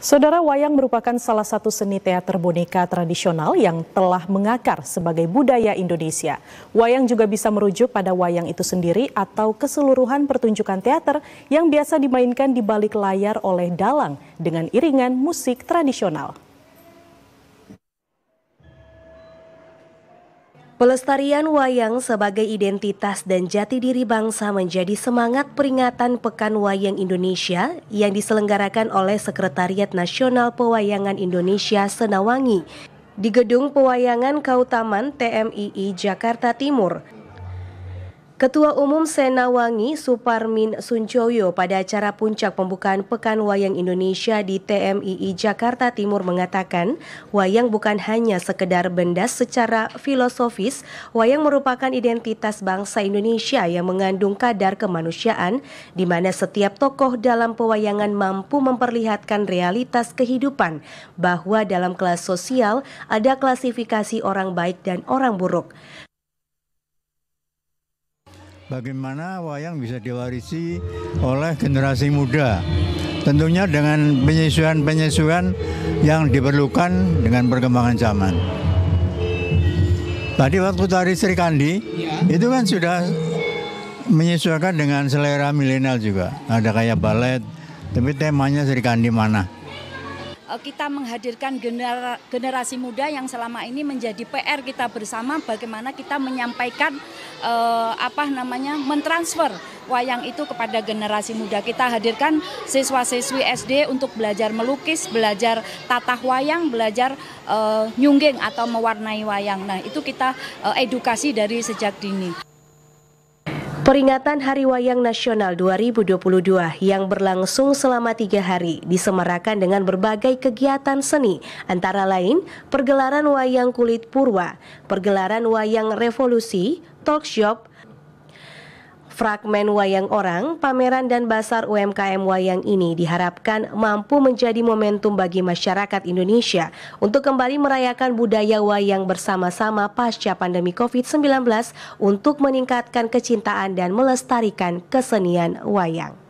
Saudara wayang merupakan salah satu seni teater boneka tradisional yang telah mengakar sebagai budaya Indonesia. Wayang juga bisa merujuk pada wayang itu sendiri atau keseluruhan pertunjukan teater yang biasa dimainkan di balik layar oleh dalang dengan iringan musik tradisional. Pelestarian wayang sebagai identitas dan jati diri bangsa menjadi semangat peringatan Pekan Wayang Indonesia yang diselenggarakan oleh Sekretariat Nasional Pewayangan Indonesia Senawangi di Gedung Pewayangan Kautaman TMII Jakarta Timur. Ketua Umum Senawangi Suparmin Suncoyo pada acara puncak pembukaan Pekan Wayang Indonesia di TMII Jakarta Timur mengatakan, wayang bukan hanya sekedar benda secara filosofis, wayang merupakan identitas bangsa Indonesia yang mengandung kadar kemanusiaan di mana setiap tokoh dalam pewayangan mampu memperlihatkan realitas kehidupan bahwa dalam kelas sosial ada klasifikasi orang baik dan orang buruk bagaimana wayang bisa diwarisi oleh generasi muda. Tentunya dengan penyesuaian-penyesuaian yang diperlukan dengan perkembangan zaman. Tadi waktu tari Sri Kandi, ya. itu kan sudah menyesuaikan dengan selera milenial juga. Ada kayak balet, tapi temanya Sri Kandi mana. Eh, kita menghadirkan generasi muda yang selama ini menjadi PR kita bersama bagaimana kita menyampaikan eh, apa namanya mentransfer wayang itu kepada generasi muda. Kita hadirkan siswa-siswi SD untuk belajar melukis, belajar tata wayang, belajar nyunggeng eh, nyungging atau mewarnai wayang. Nah, itu kita edukasi dari sejak dini. Peringatan Hari Wayang Nasional 2022 yang berlangsung selama tiga hari disemarakan dengan berbagai kegiatan seni, antara lain pergelaran wayang kulit purwa, pergelaran wayang revolusi, talk shop, Fragmen wayang orang, pameran dan basar UMKM wayang ini diharapkan mampu menjadi momentum bagi masyarakat Indonesia untuk kembali merayakan budaya wayang bersama-sama pasca pandemi COVID-19 untuk meningkatkan kecintaan dan melestarikan kesenian wayang.